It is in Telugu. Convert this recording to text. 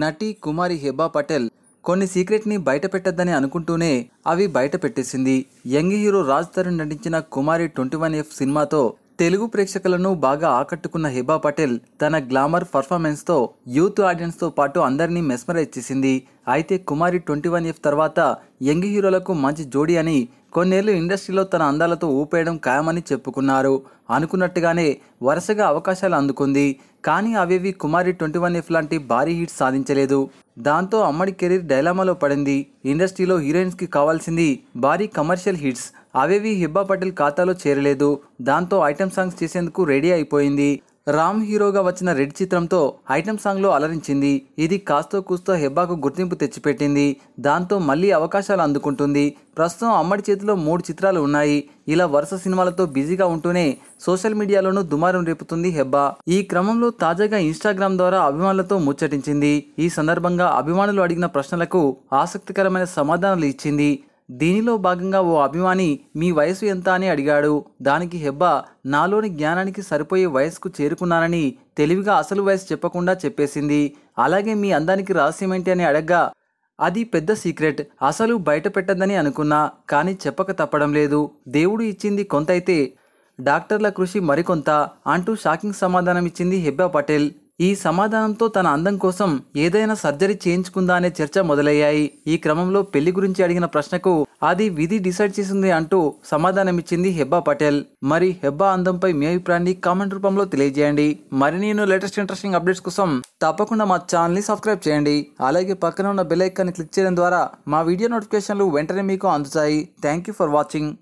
నటి కుమారి హెబా పటేల్ కొన్ని సీక్రెట్ని బయట పెట్టద్దని అనుకుంటూనే అవి బయట పెట్టేసింది యంగ్ హీరో రాజ్ తరుణ్ నటించిన కుమారి ట్వంటీ వన్ ఎఫ్ సినిమాతో తెలుగు ప్రేక్షకులను బాగా ఆకట్టుకున్న హిబా పటేల్ తన గ్లామర్ పర్ఫార్మెన్స్తో యూత్ ఆడియన్స్తో పాటు అందరినీ మెస్మరైజ్ చేసింది అయితే కుమారి ట్వంటీ వన్ ఎఫ్ తర్వాత యంగ్ హీరోలకు మంచి జోడీ అని కొన్నేళ్లు ఇండస్ట్రీలో తన అందాలతో ఊపేయడం ఖాయమని చెప్పుకున్నారు అనుకున్నట్టుగానే వరుసగా అవకాశాలు అందుకుంది కానీ అవేవి కుమారి ట్వంటీ వన్ ఎఫ్ లాంటి భారీ హిట్ సాధించలేదు దాంతో అమ్మడి కెరీర్ డైలామాలో పడింది ఇండస్ట్రీలో హీరోయిన్స్కి కావాల్సింది భారీ కమర్షియల్ హిట్స్ అవేవి హిబ్బా పటేల్ ఖాతాలో చేరలేదు దాంతో ఐటెం సాంగ్స్ చేసేందుకు రెడీ అయిపోయింది రామ్ హీరోగా వచ్చిన రెడ్ చిత్రంతో ఐటమ్ సాంగ్లో అలరించింది ఇది కాస్తో కూస్తో హెబ్బాకు గుర్తింపు తెచ్చిపెట్టింది దాంతో మళ్ళీ అవకాశాలు అందుకుంటుంది ప్రస్తుతం అమ్మడి చేతిలో మూడు చిత్రాలు ఉన్నాయి ఇలా వరుస సినిమాలతో బిజీగా ఉంటూనే సోషల్ మీడియాలోనూ దుమారం రేపుతుంది హెబ్బా ఈ క్రమంలో తాజాగా ఇన్స్టాగ్రామ్ ద్వారా అభిమానులతో ముచ్చటించింది ఈ సందర్భంగా అభిమానులు అడిగిన ప్రశ్నలకు ఆసక్తికరమైన సమాధానాలు ఇచ్చింది దీనిలో భాగంగా ఓ అభిమాని మీ వయసు ఎంత అని అడిగాడు దానికి హెబ్బా నాలోని జ్ఞానానికి సరిపోయే వయసుకు చేరుకున్నానని తెలివిగా అసలు వయసు చెప్పకుండా చెప్పేసింది అలాగే మీ అందానికి రహస్యం ఏంటి అని అడగ్గా అది పెద్ద సీక్రెట్ అసలు బయట పెట్టదని అనుకున్నా కానీ చెప్పక తప్పడం లేదు దేవుడు ఇచ్చింది కొంత అయితే డాక్టర్ల కృషి మరికొంత అంటూ షాకింగ్ సమాధానం ఇచ్చింది హెబ్బా పటేల్ ఈ సమాధానంతో తన అందం కోసం ఏదైనా సర్జరీ చేయించుకుందా అనే చర్చ మొదలయ్యాయి ఈ క్రమంలో పెళ్లి గురించి అడిగిన ప్రశ్నకు అది విధి డిసైడ్ చేసింది అంటూ సమాధానమిచ్చింది హెబ్బా పటేల్ మరి హెబ్బా అందంపై మీ అభిప్రాయాన్ని కామెంట్ రూపంలో తెలియజేయండి మరి నేను లేటెస్ట్ ఇంట్రెస్టింగ్ అప్డేట్స్ కోసం తప్పకుండా మా ని సబ్స్క్రైబ్ చేయండి అలాగే పక్కన ఉన్న బెల్ ఐకాన్ని క్లిక్ చేయడం ద్వారా మా వీడియో నోటిఫికేషన్లు వెంటనే మీకు అందుతాయి థ్యాంక్ యూ ఫర్ వాచింగ్